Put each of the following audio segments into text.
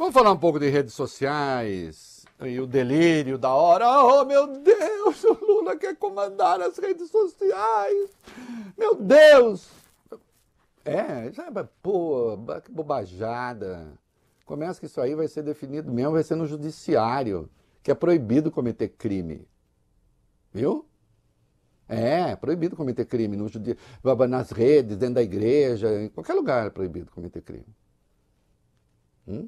Vamos falar um pouco de redes sociais e o delírio da hora. Oh, meu Deus, o Lula quer comandar as redes sociais. Meu Deus! É, sabe, é, pô, que bobajada. Começa é que isso aí vai ser definido mesmo, vai ser no judiciário, que é proibido cometer crime. Viu? É, é proibido cometer crime no judi... nas redes, dentro da igreja, em qualquer lugar é proibido cometer crime. Hum?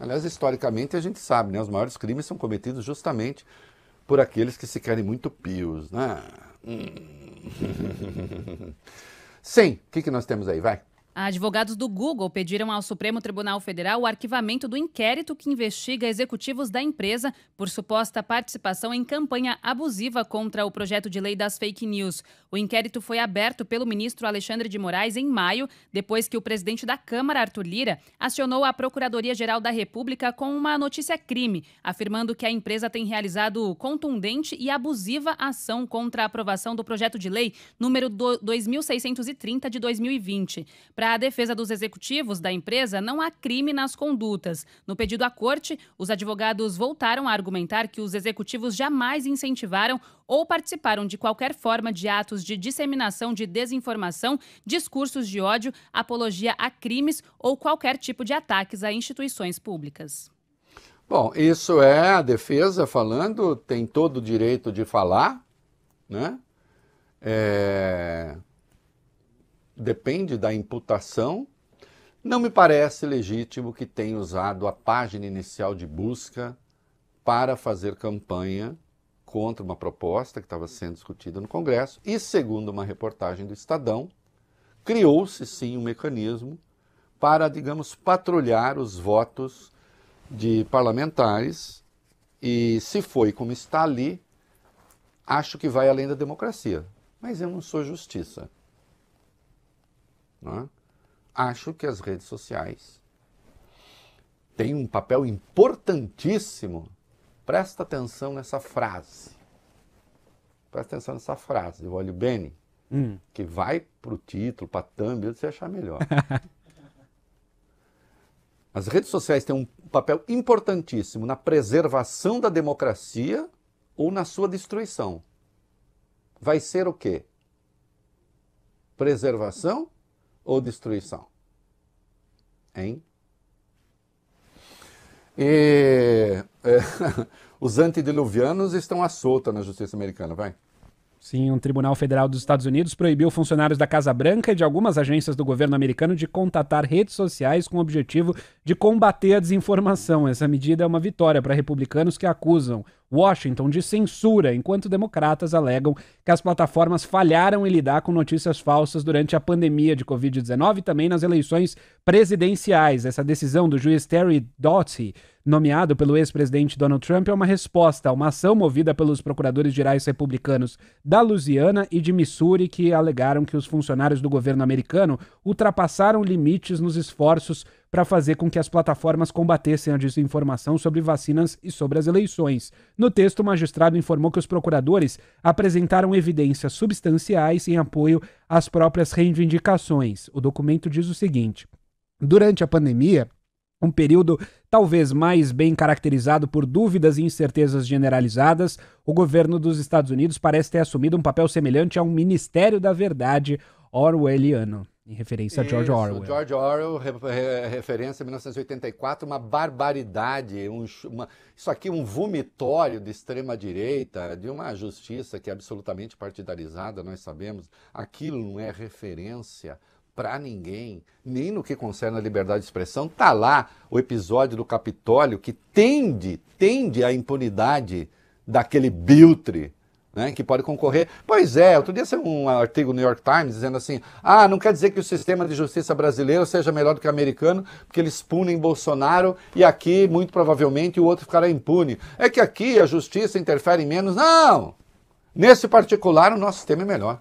Aliás, historicamente a gente sabe, né? Os maiores crimes são cometidos justamente por aqueles que se querem muito pios, né? Hum. Sim, o que, que nós temos aí? Vai. Advogados do Google pediram ao Supremo Tribunal Federal o arquivamento do inquérito que investiga executivos da empresa por suposta participação em campanha abusiva contra o projeto de lei das fake news. O inquérito foi aberto pelo ministro Alexandre de Moraes em maio, depois que o presidente da Câmara, Arthur Lira, acionou a Procuradoria-Geral da República com uma notícia-crime, afirmando que a empresa tem realizado contundente e abusiva ação contra a aprovação do projeto de lei número 2630 de 2020. Para para a defesa dos executivos da empresa, não há crime nas condutas. No pedido à corte, os advogados voltaram a argumentar que os executivos jamais incentivaram ou participaram de qualquer forma de atos de disseminação de desinformação, discursos de ódio, apologia a crimes ou qualquer tipo de ataques a instituições públicas. Bom, isso é a defesa falando, tem todo o direito de falar, né? É depende da imputação, não me parece legítimo que tenha usado a página inicial de busca para fazer campanha contra uma proposta que estava sendo discutida no Congresso e, segundo uma reportagem do Estadão, criou-se sim um mecanismo para, digamos, patrulhar os votos de parlamentares e, se foi como está ali, acho que vai além da democracia. Mas eu não sou justiça. Né? Acho que as redes sociais têm um papel importantíssimo. Presta atenção nessa frase. Presta atenção nessa frase Eu Olho bem, hum. que vai para o título, para a thumb, você achar melhor. As redes sociais têm um papel importantíssimo na preservação da democracia ou na sua destruição. Vai ser o quê? Preservação ou destruição. Hein? E, é, os antediluvianos estão à solta na justiça americana, vai. Sim, um tribunal federal dos Estados Unidos proibiu funcionários da Casa Branca e de algumas agências do governo americano de contatar redes sociais com o objetivo de combater a desinformação. Essa medida é uma vitória para republicanos que acusam Washington de censura, enquanto democratas alegam que as plataformas falharam em lidar com notícias falsas durante a pandemia de Covid-19 e também nas eleições presidenciais. Essa decisão do juiz Terry Doty nomeado pelo ex-presidente Donald Trump é uma resposta a uma ação movida pelos procuradores gerais republicanos da Louisiana e de Missouri que alegaram que os funcionários do governo americano ultrapassaram limites nos esforços para fazer com que as plataformas combatessem a desinformação sobre vacinas e sobre as eleições. No texto, o magistrado informou que os procuradores apresentaram evidências substanciais em apoio às próprias reivindicações. O documento diz o seguinte: Durante a pandemia, um período talvez mais bem caracterizado por dúvidas e incertezas generalizadas, o governo dos Estados Unidos parece ter assumido um papel semelhante a um Ministério da Verdade orwelliano, em referência Isso, a George Orwell. George Orwell, re, re, referência a 1984, uma barbaridade, um, uma, isso aqui um vomitório de extrema direita, de uma justiça que é absolutamente partidarizada, nós sabemos. Aquilo não é referência para ninguém, nem no que concerne à liberdade de expressão. Está lá o episódio do Capitólio que tende, tende à impunidade daquele biltre né, que pode concorrer. Pois é, outro dia saiu um artigo no New York Times dizendo assim: ah, não quer dizer que o sistema de justiça brasileiro seja melhor do que o americano, porque eles punem Bolsonaro e aqui, muito provavelmente, o outro ficará impune. É que aqui a justiça interfere menos. Não! Nesse particular, o nosso sistema é melhor.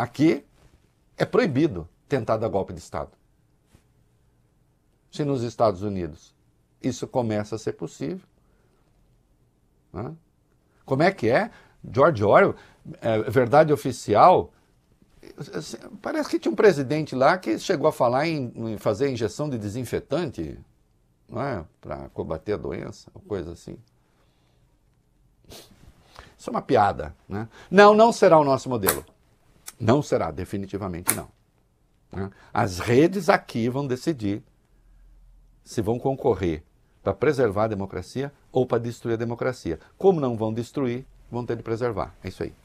Aqui é proibido tentar dar golpe de Estado. Se nos Estados Unidos isso começa a ser possível. Né? Como é que é? George Orwell, é, verdade oficial. Assim, parece que tinha um presidente lá que chegou a falar em, em fazer injeção de desinfetante é? para combater a doença, coisa assim. Isso é uma piada. Né? Não, não será o nosso modelo. Não será, definitivamente não. Né? As redes aqui vão decidir se vão concorrer para preservar a democracia ou para destruir a democracia. Como não vão destruir, vão ter de preservar. É isso aí.